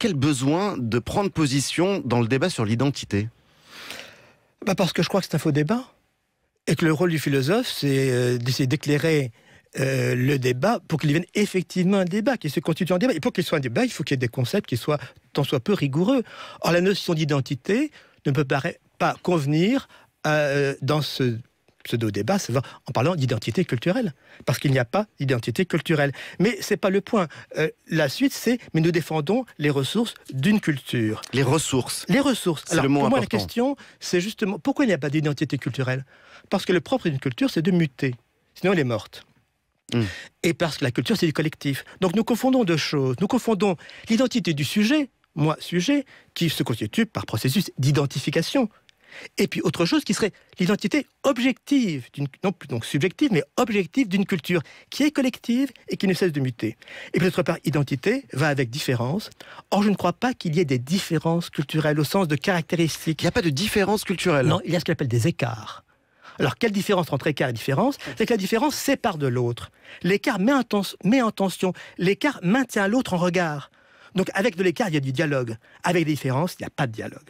Quel besoin de prendre position dans le débat sur l'identité bah Parce que je crois que c'est un faux débat. Et que le rôle du philosophe, c'est euh, d'essayer d'éclairer euh, le débat pour qu'il devienne effectivement un débat, qu'il se constitue en débat. Et pour qu'il soit un débat, il faut qu'il y ait des concepts qui soient tant soit peu rigoureux. Or, la notion d'identité ne peut pas convenir euh, dans ce pseudo-débat, c'est en parlant d'identité culturelle, parce qu'il n'y a pas d'identité culturelle. Mais ce n'est pas le point. Euh, la suite, c'est mais nous défendons les ressources d'une culture. Les ressources. Les ressources. Alors, le pour moi, la question, c'est justement pourquoi il n'y a pas d'identité culturelle Parce que le propre d'une culture, c'est de muter. Sinon, elle est morte. Hmm. Et parce que la culture, c'est du collectif. Donc nous confondons deux choses. Nous confondons l'identité du sujet, moi sujet, qui se constitue par processus d'identification. Et puis autre chose qui serait l'identité objective, non plus subjective, mais objective d'une culture qui est collective et qui ne cesse de muter. Et puis d'autre part, identité va avec différence. Or, je ne crois pas qu'il y ait des différences culturelles au sens de caractéristiques. Il n'y a pas de différence culturelle. Non, il y a ce qu'on appelle des écarts. Alors, quelle différence entre écart et différence C'est que la différence sépare de l'autre. L'écart met, met en tension. L'écart maintient l'autre en regard. Donc, avec de l'écart, il y a du dialogue. Avec des différences, il n'y a pas de dialogue.